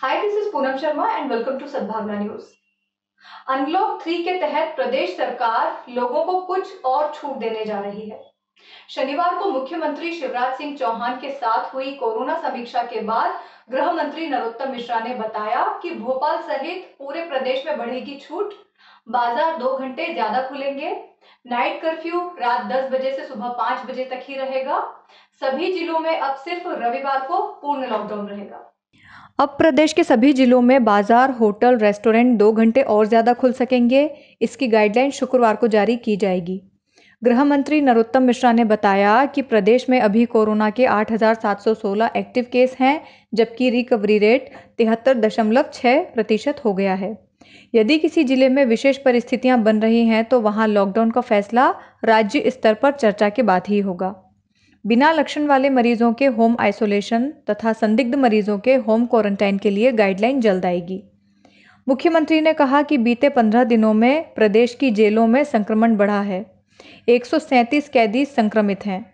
hi this is Poonam Sharma and welcome to Sadbhavna news unlock three के तहत प्रदेश सरकार लोगों को कुछ और छूट देने जा रही है शनिवार को मुख्यमंत्री शिवराज सिंह चौहान के साथ हुई कोरोना समीक्षा के बाद गृह मंत्री नरोत्तम मिश्रा ने बताया कि भोपाल सहित पूरे प्रदेश में बढ़ेगी छूट बाजार दो घंटे ज्यादा खुलेंगे नाइट कर्फ्यू रात 10 बजे से सुबह 5 बजे तक ही रहेगा सभी जिलों में अब सिर्फ रविवार को पूर्ण लॉकडाउन रहेगा अब प्रदेश के सभी जिलों में बाजार होटल रेस्टोरेंट दो घंटे और ज़्यादा खुल सकेंगे इसकी गाइडलाइन शुक्रवार को जारी की जाएगी गृह मंत्री नरोत्तम मिश्रा ने बताया कि प्रदेश में अभी कोरोना के 8,716 एक्टिव केस हैं जबकि रिकवरी रेट तिहत्तर दशमलव छः प्रतिशत हो गया है यदि किसी जिले में विशेष परिस्थितियां बन रही हैं तो वहां लॉकडाउन का फैसला राज्य स्तर पर चर्चा के बाद ही होगा बिना लक्षण वाले मरीजों के होम आइसोलेशन तथा संदिग्ध मरीजों के होम क्वारंटाइन के लिए गाइडलाइन जल्द आएगी मुख्यमंत्री ने कहा कि बीते पंद्रह दिनों में प्रदेश की जेलों में संक्रमण बढ़ा है एक कैदी संक्रमित हैं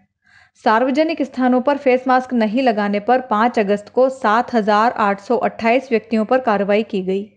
सार्वजनिक स्थानों पर फेस मास्क नहीं लगाने पर 5 अगस्त को 7,828 व्यक्तियों पर कार्रवाई की गई